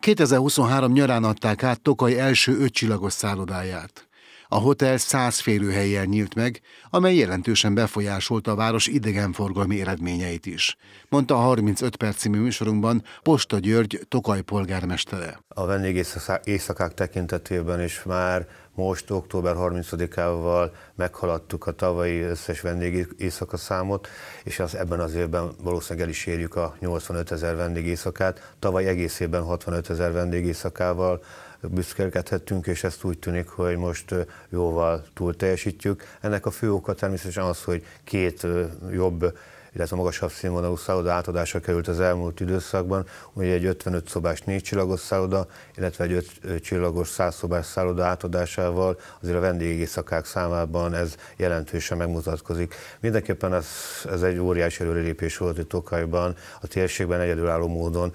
2023 nyarán adták át Tokaj első ötcsillagos szállodáját. A hotel száz férőhelyjel nyílt meg, amely jelentősen befolyásolta a város idegenforgalmi eredményeit is, mondta a 35 perc című műsorunkban Posta György Tokaj polgármestere. A vendégészakák tekintetében is már most október 30-ával meghaladtuk a tavalyi összes vendégi éjszaka számot, és az ebben az évben valószínűleg el is érjük a 85 ezer vendég éjszakát. Tavaly egész évben 65 ezer vendég éjszakával büszkélkedhettünk, és ezt úgy tűnik, hogy most jóval túl teljesítjük. Ennek a fő oka természetesen az, hogy két jobb illetve magasabb színvonalú szálloda átadásra került az elmúlt időszakban, ugye egy 55 szobás négy csillagos szálloda, illetve egy 5 csillagos 100 szobás szálloda átadásával azért a vendégészakák számában ez jelentősen megmutatkozik. Mindenképpen ez, ez egy óriási előrelépés volt, hogy Tokajban a térségben egyedülálló módon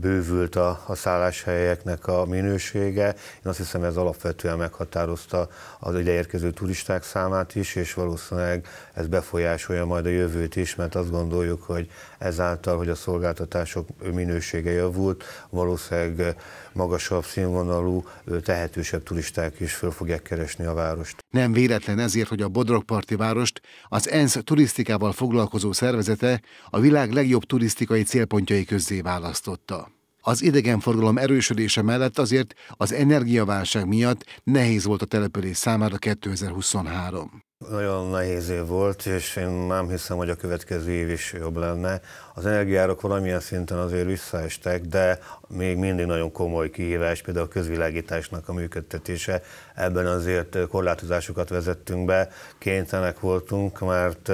bővült a, a szálláshelyeknek a minősége. Én azt hiszem, ez alapvetően meghatározta az ideérkező turisták számát is, és valószínűleg ez befolyásolja majd a jövőt is, mert azt gondoljuk, hogy ezáltal, hogy a szolgáltatások minősége javult, valószínűleg magasabb színvonalú, tehetősebb turisták is föl fogják keresni a várost. Nem véletlen ezért, hogy a Bodrogparti várost az ENSZ turisztikával foglalkozó szervezete a világ legjobb turisztikai célpontjai közzé választott tartotta. Az idegenforgalom erősödése mellett azért az energiaválság miatt nehéz volt a település számára 2023. Nagyon nehéz év volt, és én nem hiszem, hogy a következő év is jobb lenne. Az energiárok valamilyen szinten azért visszaestek, de még mindig nagyon komoly kihívás, például a közvilágításnak a működtetése. Ebben azért korlátozásokat vezettünk be, kénytelenek voltunk, mert,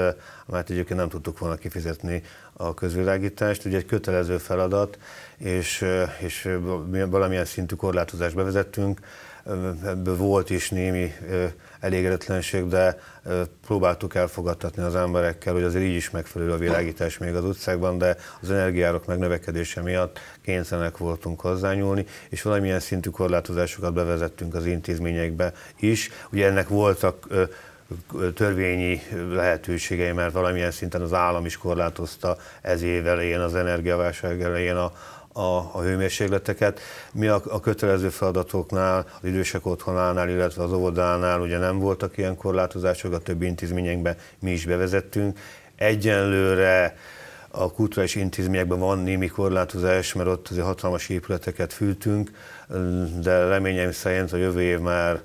mert egyébként nem tudtuk volna kifizetni a közvilágítást. Ugye egy kötelező feladat, és, és valamilyen szintű korlátozást bevezettünk, ebből volt is némi elégedetlenség, de próbáltuk elfogadtatni az emberekkel, hogy azért így is megfelelő a világítás még az utcákban, de az energiárok megnövekedése miatt kényszernek voltunk hozzányúlni, és valamilyen szintű korlátozásokat bevezettünk az intézményekbe is. Ugye ennek voltak törvényi lehetőségei, mert valamilyen szinten az állam is korlátozta ez év elején, az energiaválság elején a, a, a hőmérsékleteket. Mi a, a kötelező feladatoknál, az idősek otthonánál, illetve az óvodánál ugye nem voltak ilyen korlátozások, a többi intézményekben mi is bevezettünk. Egyenlőre a kulturális intézményekben van némi korlátozás, mert ott azért hatalmas épületeket fűtünk, de reményem szerint a jövő év már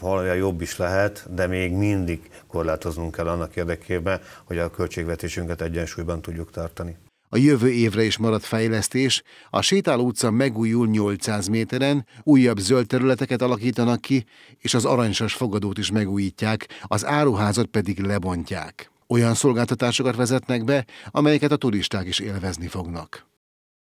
valamilyen jobb is lehet, de még mindig korlátoznunk kell annak érdekében, hogy a költségvetésünket egyensúlyban tudjuk tartani. A jövő évre is marad fejlesztés, a sétáló utca megújul 800 méteren, újabb zöld területeket alakítanak ki, és az aranysas fogadót is megújítják, az áruházat pedig lebontják. Olyan szolgáltatásokat vezetnek be, amelyeket a turisták is élvezni fognak.